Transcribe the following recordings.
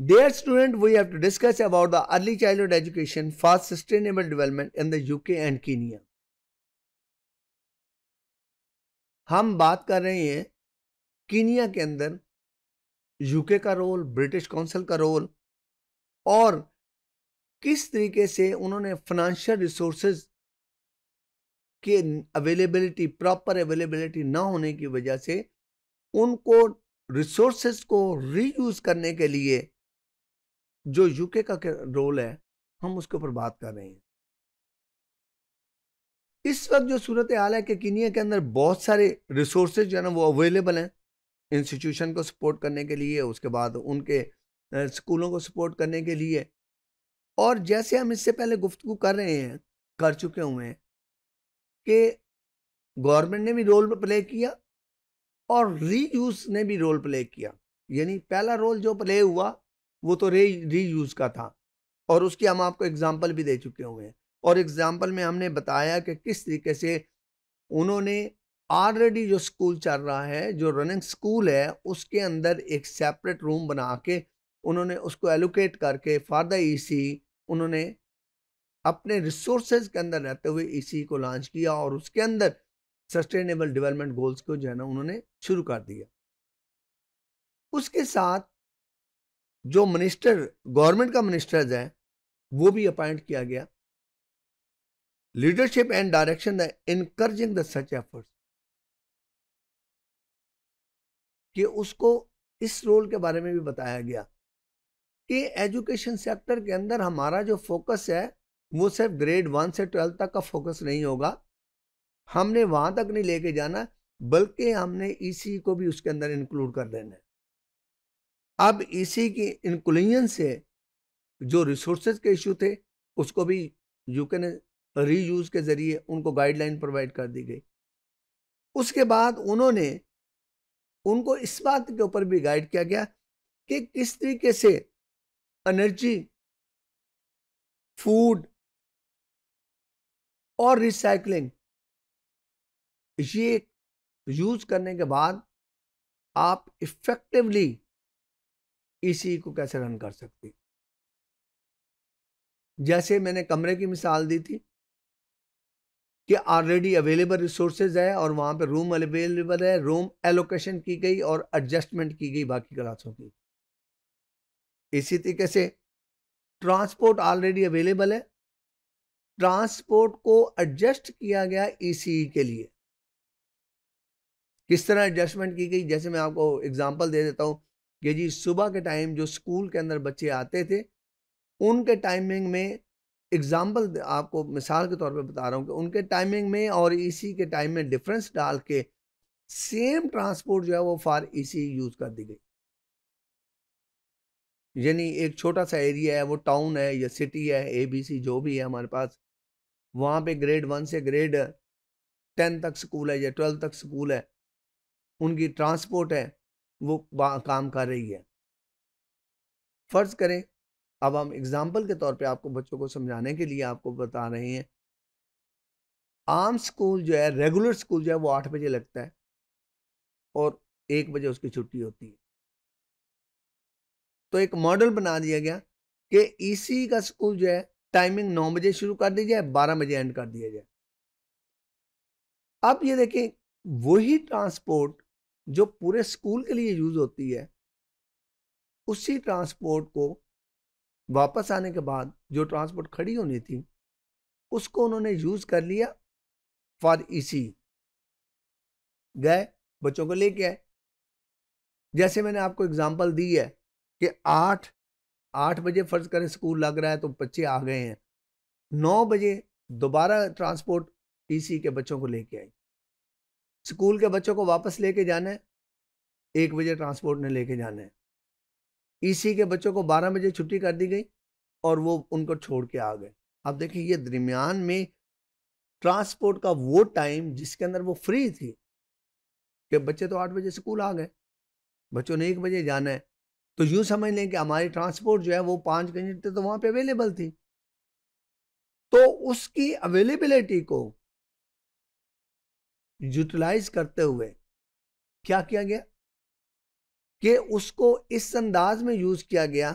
Dear student, we have to discuss about the early childhood education for sustainable development in the UK and Kenya. हम बात कर रहे हैं Kenya के अंदर यूके का रोल ब्रिटिश काउंसिल का रोल और किस तरीके से उन्होंने फाइनेंशियल रिसोर्स के अवेलेबिलिटी प्रॉपर अवेलेबिलिटी ना होने की वजह से उनको रिसोर्स को रीयूज़ करने के लिए जो यूके का रोल है हम उसके ऊपर बात कर रहे हैं इस वक्त जो सूरत हाल है कि किनिया के अंदर बहुत सारे रिसोर्स जो है ना वो अवेलेबल हैं इंस्टीट्यूशन को सपोर्ट करने के लिए उसके बाद उनके स्कूलों को सपोर्ट करने के लिए और जैसे हम इससे पहले गुफ्तु कर रहे हैं कर चुके हुए हैं कि गवर्नमेंट ने भी रोल प्ले किया और रीयूज ने भी रोल प्ले किया यानी पहला रोल जो प्ले हुआ वो तो रे री यूज़ का था और उसकी हम आपको एग्जाम्पल भी दे चुके हुए हैं और एग्जाम्पल में हमने बताया कि किस तरीके से उन्होंने ऑलरेडी जो स्कूल चल रहा है जो रनिंग स्कूल है उसके अंदर एक सेपरेट रूम बना के उन्होंने उसको एलोकेट करके फॉर द ई उन्होंने अपने रिसोर्सेज के अंदर रहते हुए ई e को लॉन्च किया और उसके अंदर सस्टेनेबल डेवलपमेंट गोल्स को जो है ना उन्होंने शुरू कर दिया उसके साथ जो मिनिस्टर गवर्नमेंट का मिनिस्टर्स है वो भी अपॉइंट किया गया leadership and direction the encouraging the such efforts कि उसको इस रोल के बारे में भी बताया गया कि एजुकेशन सेक्टर के अंदर हमारा जो फोकस है वो सिर्फ ग्रेड वन से ट्वेल्थ तक का फोकस नहीं होगा हमने वहां तक नहीं लेके जाना बल्कि हमने ईसी e e को भी उसके अंदर इंक्लूड कर देना है अब इसी की इंक्लूजन से जो रिसोर्सेज के इशू थे उसको भी यूके ने रीयूज के ज़रिए उनको गाइडलाइन प्रोवाइड कर दी गई उसके बाद उन्होंने उनको इस बात के ऊपर भी गाइड किया गया कि किस तरीके से एनर्जी फूड और रिसाइकलिंग ये यूज करने के बाद आप इफ़ेक्टिवली ईसी को कैसे रन कर सकती जैसे मैंने कमरे की मिसाल दी थी कि ऑलरेडी अवेलेबल रिसोर्सेज है और वहाँ पे रूम अवेलेबल है रूम एलोकेशन की गई और एडजस्टमेंट की गई बाकी क्लासों की इसी तरीके से ट्रांसपोर्ट ऑलरेडी अवेलेबल है ट्रांसपोर्ट को एडजस्ट किया गया ई e e के लिए किस तरह एडजस्टमेंट की गई जैसे मैं आपको एग्जांपल दे देता हूँ कि जी सुबह के टाइम जो स्कूल के अंदर बच्चे आते थे उनके टाइमिंग में एग्ज़ाम्पल आपको मिसाल के तौर पे बता रहा हूँ कि उनके टाइमिंग में और इसी के टाइम में डिफरेंस डाल के सेम ट्रांसपोर्ट जो है वो फार इसी यूज़ कर दी गई यानी एक छोटा सा एरिया है वो टाउन है या सिटी है ए बी सी जो भी है हमारे पास वहाँ पे ग्रेड वन से ग्रेड टेन तक स्कूल है या ट्वेल्व तक स्कूल है उनकी ट्रांसपोर्ट है वो काम कर रही है फ़र्ज़ करें अब हम एग्ज़ाम्पल के तौर पे आपको बच्चों को समझाने के लिए आपको बता रहे हैं आम स्कूल जो है रेगुलर स्कूल जो है वो आठ बजे लगता है और एक बजे उसकी छुट्टी होती है तो एक मॉडल बना दिया गया कि ईसी का स्कूल जो है टाइमिंग नौ बजे शुरू कर दी जाए बारह बजे एंड कर दिया जाए अब ये देखें वही ट्रांसपोर्ट जो पूरे स्कूल के लिए यूज़ होती है उसी ट्रांसपोर्ट को वापस आने के बाद जो ट्रांसपोर्ट खड़ी होनी थी उसको उन्होंने यूज़ कर लिया फॉर इसी गए बच्चों को लेके आए जैसे मैंने आपको एग्जांपल दी है कि आठ आठ बजे फ़र्ज करें स्कूल लग रहा है तो बच्चे आ गए हैं नौ बजे दोबारा ट्रांसपोर्ट टीसी के बच्चों को लेके आई स्कूल के बच्चों को वापस लेके जाना है एक बजे ट्रांसपोर्ट ने लेके जाना है ईसी के बच्चों को बारह बजे छुट्टी कर दी गई और वो उनको छोड़ के आ गए अब देखिए ये दरमियान में ट्रांसपोर्ट का वो टाइम जिसके अंदर वो फ्री थी कि बच्चे तो आठ बजे स्कूल आ गए बच्चों ने एक बजे जाना है तो यूँ समझ लें कि हमारी ट्रांसपोर्ट जो है वो पाँच घंटे तो वहाँ पे अवेलेबल थी तो उसकी अवेलेबिलिटी को यूटिलाइज करते हुए क्या किया गया कि उसको इस अंदाज में यूज किया गया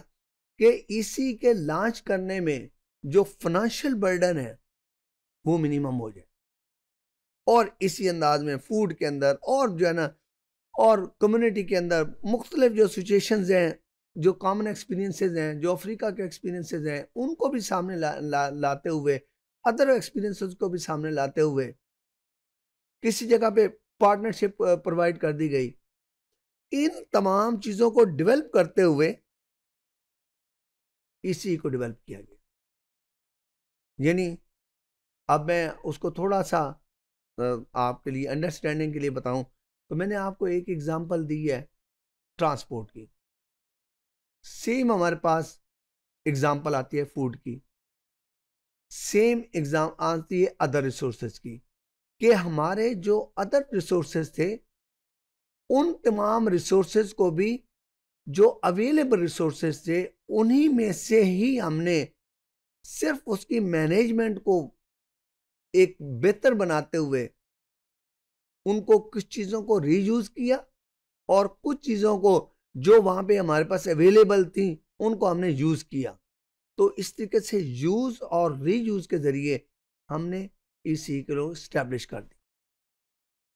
कि इसी के लॉन्च करने में जो फाइनेंशियल बर्डन है वो मिनिमम हो जाए और इसी अंदाज में फूड के अंदर और जो है ना और कम्युनिटी के अंदर मुख्तलिफ जो सिचुएशंस हैं जो कॉमन एक्सपीरियंसेस हैं जो अफ्रीका के एक्सपीरियंसेस हैं उनको भी सामने ला, ला, लाते हुए अदर एक्सपीरियंसेस को भी सामने लाते हुए किसी जगह पे पार्टनरशिप प्रोवाइड कर दी गई इन तमाम चीज़ों को डेवलप करते हुए इसी को डेवलप किया गया यानी अब मैं उसको थोड़ा सा आपके लिए अंडरस्टैंडिंग के लिए बताऊं तो मैंने आपको एक एग्जांपल दी है ट्रांसपोर्ट की सेम हमारे पास एग्जांपल आती है फूड की सेम एग्जाम आती है अदर रिसोर्सेज की कि हमारे जो अदर रिसोर्सेज थे उन तमाम रिसोर्सेज को भी जो अवेलेबल रिसोर्सेज थे उन्हीं में से ही हमने सिर्फ उसकी मैनेजमेंट को एक बेहतर बनाते हुए उनको कुछ चीज़ों को रीयूज़ किया और कुछ चीज़ों को जो वहाँ पे हमारे पास अवेलेबल थी उनको हमने यूज़ किया तो इस तरीके से यूज़ और रीयूज़ के ज़रिए हमने इसी को स्टैब्लिश कर